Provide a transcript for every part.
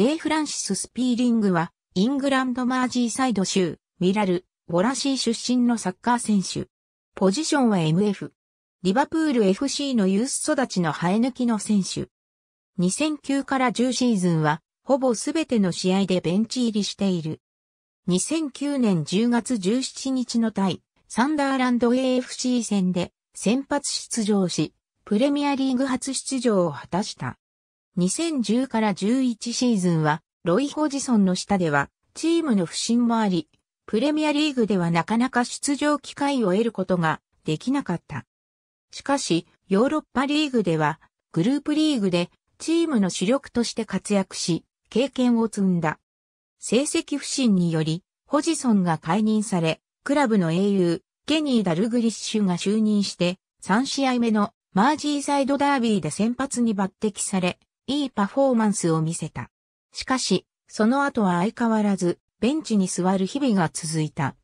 J. フランシス・スピーリングは、イングランドマージーサイド州、ミラル、ボラシー出身のサッカー選手。ポジションは MF。リバプール FC のユース育ちの生え抜きの選手。2009から10シーズンは、ほぼすべての試合でベンチ入りしている。2009年10月17日の対、サンダーランド AFC 戦で先発出場し、プレミアリーグ初出場を果たした。2010から11シーズンは、ロイ・ホジソンの下では、チームの不振もあり、プレミアリーグではなかなか出場機会を得ることができなかった。しかし、ヨーロッパリーグでは、グループリーグでチームの主力として活躍し、経験を積んだ。成績不振により、ホジソンが解任され、クラブの英雄、ケニー・ダルグリッシュが就任して、3試合目のマージーサイドダービーで先発に抜擢され、いいパフォーマンスを見せた。しかし、その後は相変わらず、ベンチに座る日々が続いた。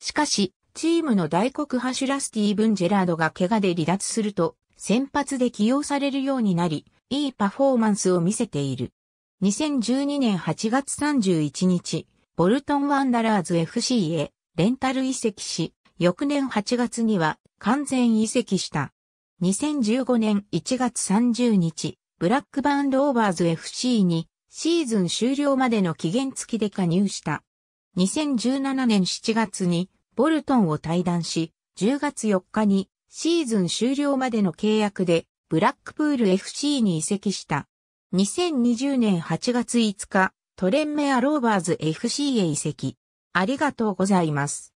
しかし、チームの大黒柱スティーブン・ジェラードが怪我で離脱すると、先発で起用されるようになり、いいパフォーマンスを見せている。2012年8月31日、ボルトン・ワンダラーズ FC へレンタル移籍し、翌年8月には完全移籍した。2015年1月30日、ブラックバンローバーズ FC にシーズン終了までの期限付きで加入した。2017年7月にボルトンを退団し、10月4日にシーズン終了までの契約でブラックプール FC に移籍した。2020年8月5日、トレンメアローバーズ FC へ移籍。ありがとうございます。